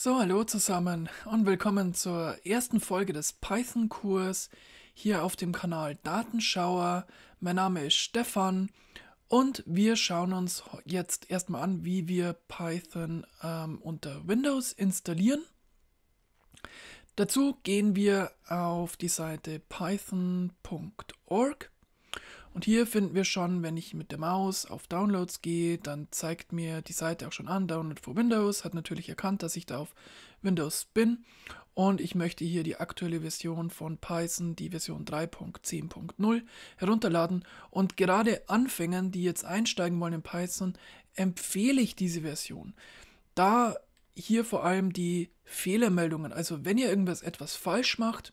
So, hallo zusammen und willkommen zur ersten Folge des Python-Kurs hier auf dem Kanal Datenschauer. Mein Name ist Stefan und wir schauen uns jetzt erstmal an, wie wir Python ähm, unter Windows installieren. Dazu gehen wir auf die Seite python.org und hier finden wir schon, wenn ich mit der Maus auf Downloads gehe, dann zeigt mir die Seite auch schon an, Download for Windows, hat natürlich erkannt, dass ich da auf Windows bin. Und ich möchte hier die aktuelle Version von Python, die Version 3.10.0, herunterladen. Und gerade Anfängern, die jetzt einsteigen wollen in Python, empfehle ich diese Version. Da hier vor allem die Fehlermeldungen, also wenn ihr irgendwas etwas falsch macht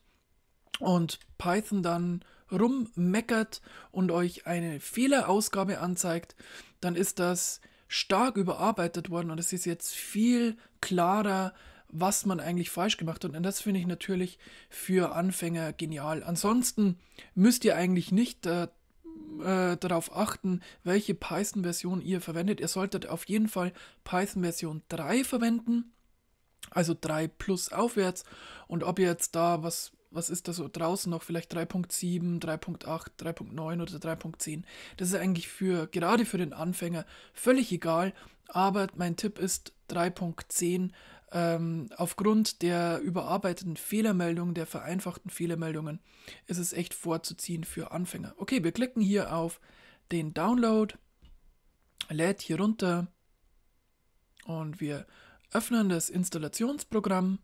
und Python dann rummeckert und euch eine Fehlerausgabe anzeigt, dann ist das stark überarbeitet worden und es ist jetzt viel klarer, was man eigentlich falsch gemacht hat. Und das finde ich natürlich für Anfänger genial. Ansonsten müsst ihr eigentlich nicht äh, äh, darauf achten, welche Python-Version ihr verwendet. Ihr solltet auf jeden Fall Python-Version 3 verwenden. Also 3 plus aufwärts. Und ob ihr jetzt da was was ist da so draußen noch, vielleicht 3.7, 3.8, 3.9 oder 3.10. Das ist eigentlich für, gerade für den Anfänger, völlig egal. Aber mein Tipp ist 3.10 ähm, aufgrund der überarbeiteten Fehlermeldungen, der vereinfachten Fehlermeldungen, ist es echt vorzuziehen für Anfänger. Okay, wir klicken hier auf den Download, lädt hier runter und wir öffnen das Installationsprogramm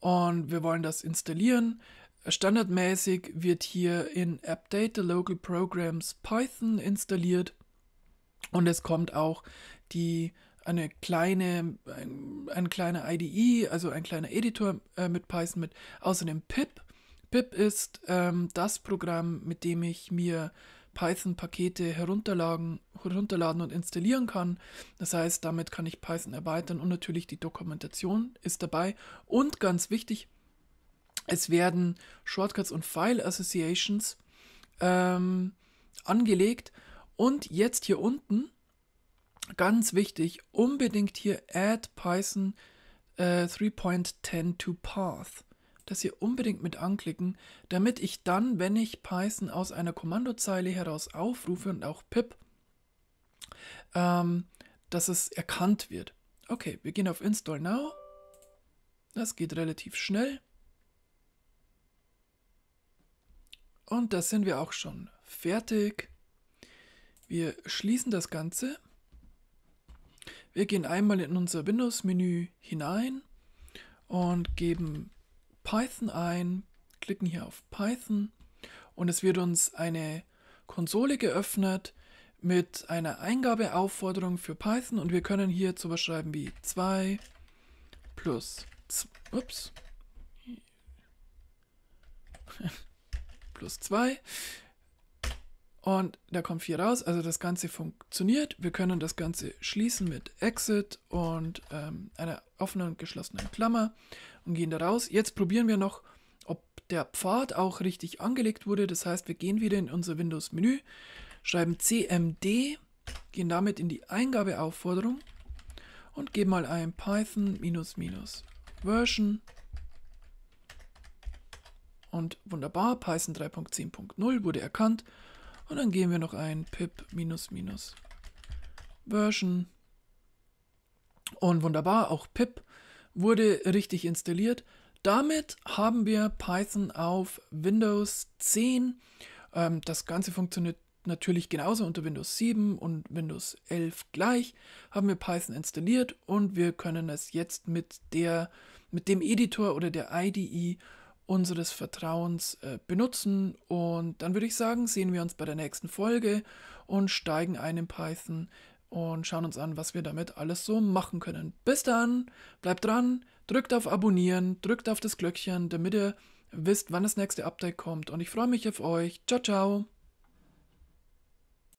und wir wollen das installieren. Standardmäßig wird hier in Update the Local Programs Python installiert und es kommt auch die eine kleine, ein, ein kleiner IDE, also ein kleiner Editor äh, mit Python mit. Außerdem Pip. Pip ist ähm, das Programm, mit dem ich mir Python-Pakete herunterladen, herunterladen und installieren kann. Das heißt, damit kann ich Python erweitern und natürlich die Dokumentation ist dabei. Und ganz wichtig, es werden Shortcuts und File Associations ähm, angelegt. Und jetzt hier unten, ganz wichtig, unbedingt hier Add Python äh, 3.10 to Path dass ihr unbedingt mit anklicken, damit ich dann, wenn ich Python aus einer Kommandozeile heraus aufrufe und auch pip, ähm, dass es erkannt wird. Okay, wir gehen auf Install Now. Das geht relativ schnell. Und da sind wir auch schon fertig. Wir schließen das Ganze. Wir gehen einmal in unser Windows-Menü hinein und geben Python ein, klicken hier auf Python und es wird uns eine Konsole geöffnet mit einer Eingabeaufforderung für Python und wir können hier zum Beispiel schreiben wie 2 plus, ups, plus 2 und da kommt viel raus. Also das Ganze funktioniert. Wir können das Ganze schließen mit Exit und ähm, einer offenen und geschlossenen Klammer und gehen da raus. Jetzt probieren wir noch, ob der Pfad auch richtig angelegt wurde. Das heißt, wir gehen wieder in unser Windows-Menü, schreiben CMD, gehen damit in die Eingabeaufforderung und geben mal ein Python-Version und wunderbar, Python 3.10.0 wurde erkannt und dann gehen wir noch ein pip minus minus version. Und wunderbar, auch pip wurde richtig installiert. Damit haben wir Python auf Windows 10. Ähm, das Ganze funktioniert natürlich genauso unter Windows 7 und Windows 11 gleich. Haben wir Python installiert und wir können es jetzt mit, der, mit dem Editor oder der IDE unseres Vertrauens äh, benutzen. Und dann würde ich sagen, sehen wir uns bei der nächsten Folge und steigen ein in Python und schauen uns an, was wir damit alles so machen können. Bis dann, bleibt dran, drückt auf Abonnieren, drückt auf das Glöckchen, damit ihr wisst, wann das nächste Update kommt. Und ich freue mich auf euch. Ciao, ciao.